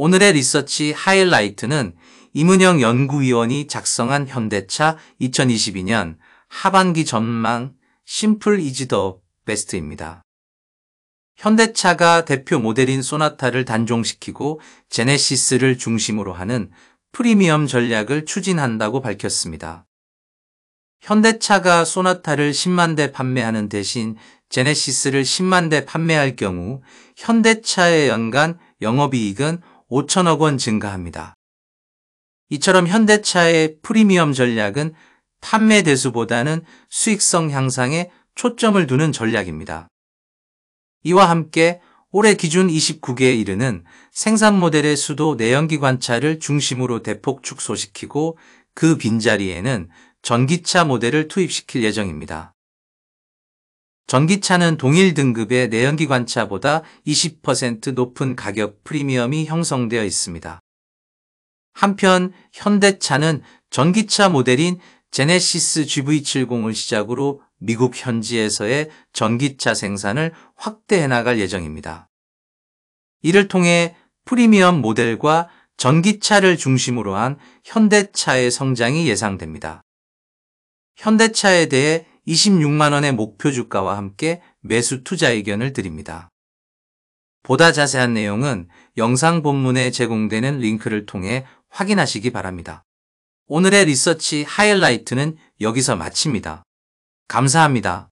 오늘의 리서치 하이라이트는 이문영 연구위원이 작성한 현대차 2022년 하반기 전망 심플 이지 더 베스트입니다. 현대차가 대표 모델인 소나타를 단종시키고 제네시스를 중심으로 하는 프리미엄 전략을 추진한다고 밝혔습니다. 현대차가 소나타를 10만 대 판매하는 대신 제네시스를 10만 대 판매할 경우 현대차의 연간 영업이익은 5천억 원 증가합니다. 이처럼 현대차의 프리미엄 전략은 판매 대수보다는 수익성 향상에 초점을 두는 전략입니다. 이와 함께 올해 기준 29개에 이르는 생산 모델의 수도 내연기관차를 중심으로 대폭 축소시키고 그 빈자리에는 전기차 모델을 투입시킬 예정입니다. 전기차는 동일 등급의 내연기관차보다 20% 높은 가격 프리미엄이 형성되어 있습니다. 한편 현대차는 전기차 모델인 제네시스 GV70을 시작으로 미국 현지에서의 전기차 생산을 확대해 나갈 예정입니다. 이를 통해 프리미엄 모델과 전기차를 중심으로 한 현대차의 성장이 예상됩니다. 현대차에 대해 26만원의 목표 주가와 함께 매수 투자 의견을 드립니다. 보다 자세한 내용은 영상 본문에 제공되는 링크를 통해 확인하시기 바랍니다. 오늘의 리서치 하이라이트는 여기서 마칩니다. 감사합니다.